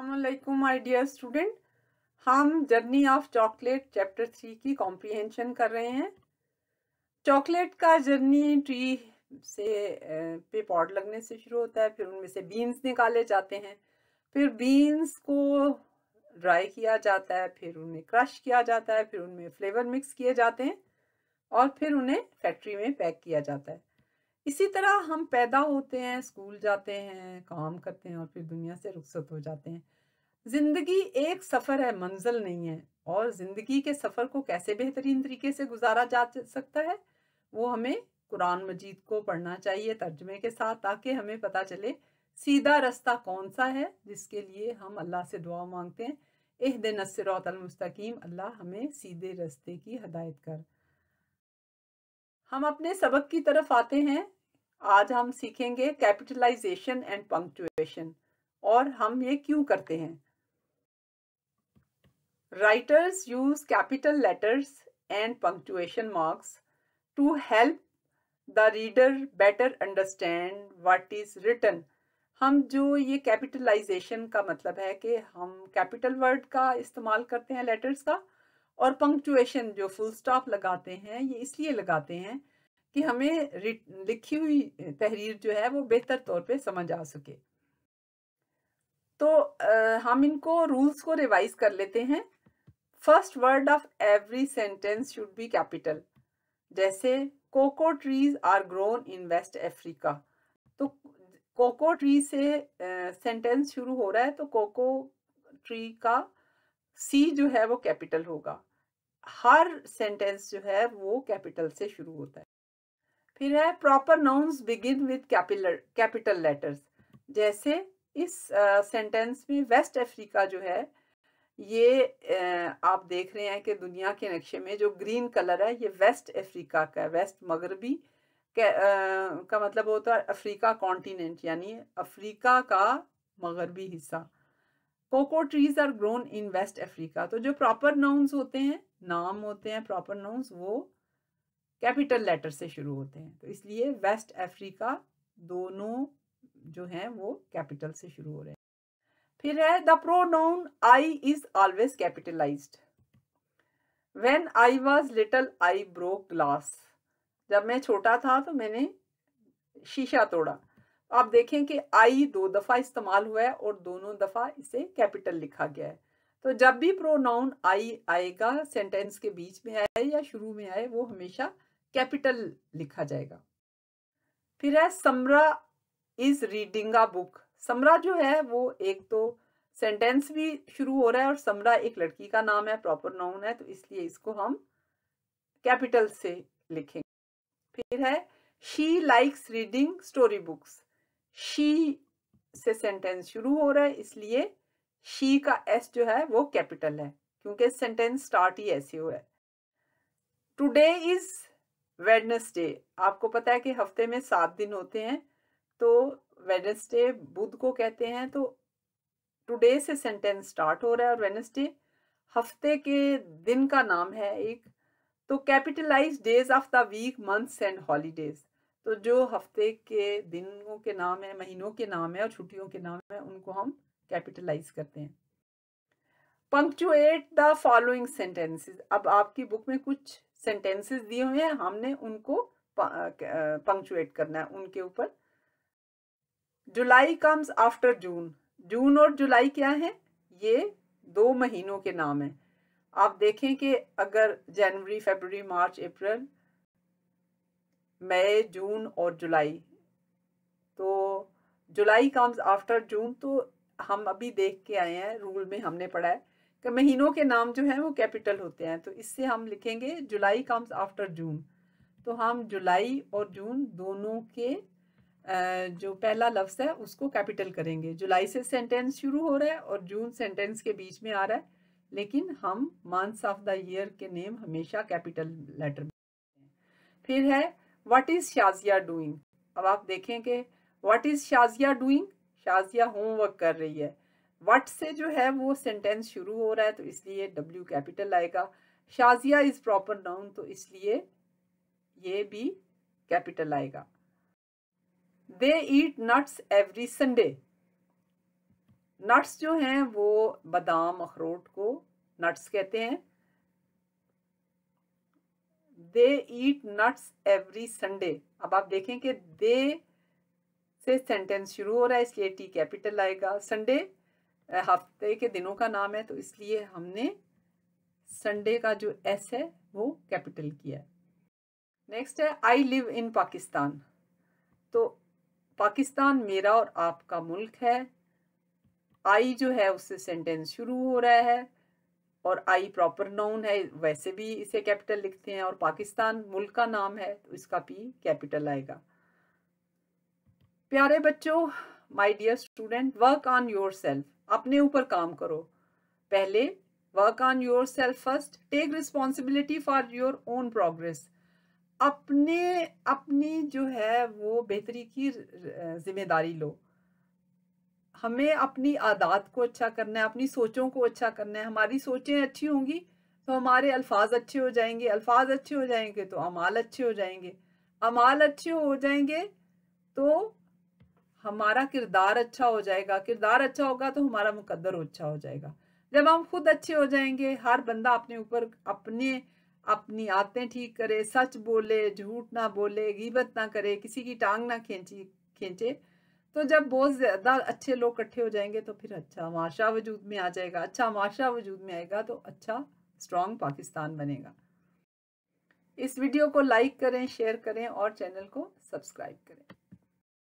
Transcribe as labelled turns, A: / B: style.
A: असलकुम my dear student हम journey of chocolate chapter three की कॉम्प्रीहेंशन कर रहे हैं चॉकलेट का जर्नी ट्री से पे पॉड लगने से शुरू होता है फिर उनमें से बीन्स निकाले जाते हैं फिर बीन्स को ड्राई किया जाता है फिर उन्हें क्रश किया जाता है फिर उनमें फ्लेवर मिक्स किए जाते हैं और फिर उन्हें फैक्ट्री में पैक किया जाता है इसी तरह हम पैदा होते हैं स्कूल जाते हैं काम करते हैं और फिर दुनिया से रुखसत हो जाते हैं ज़िंदगी एक सफ़र है मंजिल नहीं है और ज़िंदगी के सफ़र को कैसे बेहतरीन तरीके से गुजारा जा सकता है वो हमें कुरान मजीद को पढ़ना चाहिए तर्जमे के साथ ताकि हमें पता चले सीधा रास्ता कौन सा है जिसके लिए हम अल्लाह से दुआ मांगते हैं एह दिन नसरतमस्तकीम अल्लाह हमें सीधे रास्ते की हदायत कर हम अपने सबक की तरफ आते हैं आज हम सीखेंगे कैपिटलाइजेशन एंड पंक्चुएशन और हम ये क्यों करते हैं writers use capital letters and punctuation marks to help the reader better understand what is written हम जो ये कैपिटलाइजेशन का मतलब है कि हम कैपिटल वर्ड का इस्तेमाल करते हैं लेटर्स का और पंक्चुएशन जो फुल स्टॉप लगाते हैं ये इसलिए लगाते हैं कि हमें लिखी हुई तहरीर जो है वो बेहतर तौर पे समझ आ सके तो आ, हम इनको रूल्स को रिवाइज कर लेते हैं first word of every sentence should be capital जैसे cocoa trees are grown in West Africa तो कोको ट्री से सेंटेंस शुरू हो रहा है तो कोको ट्री का सी जो है वो कैपिटल होगा हर सेंटेंस जो है वो कैपिटल से शुरू होता है फिर है proper nouns begin with capital capital letters जैसे इस सेंटेंस uh, में वेस्ट अफ्रीका जो है ये uh, आप देख रहे हैं कि दुनिया के नक्शे में जो ग्रीन कलर है ये वेस्ट अफ्रीका का है वेस्ट मगरबी uh, का मतलब होता है अफ्रीका कॉन्टिनेंट यानी अफ्रीका का मगरबी हिस्सा cocoa trees are grown in West Africa तो जो प्रॉपर नाउन्स होते हैं नाम होते हैं प्रॉपर नाउन्स वो कैपिटल लेटर से शुरू होते हैं तो इसलिए वेस्ट अफ्रीका दोनों जो हैं वो कैपिटल से शुरू हो रहे हैं फिर है the pronoun I is always capitalize when I was little I broke glass जब मैं छोटा था तो मैंने शीशा तोड़ा आप देखें कि आई दो दफ़ा इस्तेमाल हुआ है और दोनों दफ़ा इसे कैपिटल लिखा गया है तो जब भी प्रोनाउन आई आएगा सेंटेंस के बीच में आए या शुरू में आए वो हमेशा कैपिटल लिखा जाएगा फिर है Samra is reading a book Samra जो है वो एक तो सेंटेंस भी शुरू हो रहा है और समरा एक लड़की का नाम है प्रॉपर नाउन है तो इसलिए इसको हम कैपिटल से लिखेंगे फिर है she likes reading story books she से सेंटेंस शुरू हो रहा है इसलिए शी का एस जो है वो कैपिटल है क्योंकि सेंटेंस स्टार्ट ही ऐसे हुआ है टुडे इज वेडनेसडे आपको पता है कि हफ्ते में सात दिन होते हैं तो वेडनेसडे बुध को कहते हैं तो टुडे से सेंटेंस स्टार्ट हो रहा है और वेडनेसडे हफ्ते के दिन का नाम है एक तो capitalize days of the week months and holidays तो जो हफ्ते के दिनों के नाम है महीनों के नाम है और छुट्टियों के नाम है उनको हम कैपिटलाइज करते हैं पंक्चुएट द फॉलोइंग सेंटेंसेस अब आपकी बुक में कुछ सेंटेंसेस दिए हुए हैं हमने उनको पंक्चुएट करना है उनके ऊपर जुलाई कम्स आफ्टर जून जून और जुलाई क्या है ये दो महीनों के नाम है आप देखें कि अगर जनवरी फरवरी मार्च अप्रैल मई जून और जुलाई तो जुलाई कम्स आफ्टर जून तो हम अभी देख के आए हैं रूल में हमने पढ़ा है महीनों के नाम जो हैं वो कैपिटल होते हैं तो इससे हम लिखेंगे जुलाई कम्स आफ्टर जून तो हम जुलाई और जून दोनों के जो पहला लफ्ज़ है उसको कैपिटल करेंगे जुलाई से सेंटेंस शुरू हो रहा है और जून सेंटेंस के बीच में आ रहा है लेकिन हम मंथ्स ऑफ द ईयर के नेम हमेशा कैपिटल लेटर में फिर है व्हाट इज़ शाजिया डूइंग अब आप देखें कि what is Shazia doing Shazia homework कर रही है वट से जो है वो सेंटेंस शुरू हो रहा है तो इसलिए डब्ल्यू कैपिटल आएगा शाजिया इज प्रॉपर नाउन तो इसलिए ये भी कैपिटल आएगा they eat nuts every Sunday nuts जो हैं वो बादाम अखरोट को नट्स कहते हैं they eat nuts every Sunday अब आप देखें कि दे से सेंटेंस शुरू हो रहा है इसलिए टी कैपिटल आएगा संडे हफ्ते के दिनों का नाम है तो इसलिए हमने संडे का जो एस है वो कैपिटल किया है नेक्स्ट है आई लिव इन पाकिस्तान तो पाकिस्तान मेरा और आपका मुल्क है आई जो है उससे सेंटेंस शुरू हो रहा है और आई प्रॉपर नाउन है वैसे भी इसे कैपिटल लिखते हैं और पाकिस्तान मुल्क का नाम है तो इसका पी कैपिटल आएगा प्यारे बच्चों my dear student work on yourself अपने ऊपर काम करो पहले work on yourself first take responsibility for your own progress अपने अपनी जो है वो बेहतरी की जिम्मेदारी लो हमें अपनी आदत को अच्छा करना है अपनी सोचों को अच्छा करना है हमारी सोचें अच्छी होंगी तो हमारे अल्फाज अच्छे हो जाएंगे अल्फाज अच्छे हो जाएंगे तो अमाल अच्छे हो जाएंगे अमाल अच्छे हो जाएंगे तो हमारा किरदार अच्छा हो जाएगा किरदार अच्छा होगा तो हमारा मुकद्दर अच्छा हो जाएगा जब हम खुद अच्छे हो जाएंगे हर बंदा अपने ऊपर अपने अपनी आदतें ठीक करे सच बोले झूठ ना बोले गीबत ना करे किसी की टांग ना खींची खींचे तो जब बहुत ज़्यादा अच्छे लोग इकट्ठे हो जाएंगे तो फिर अच्छा माशा वजूद में आ जाएगा अच्छा माशा वजूद में आएगा तो अच्छा स्ट्रांग पाकिस्तान बनेगा इस वीडियो को लाइक करें शेयर करें और चैनल को सब्सक्राइब करें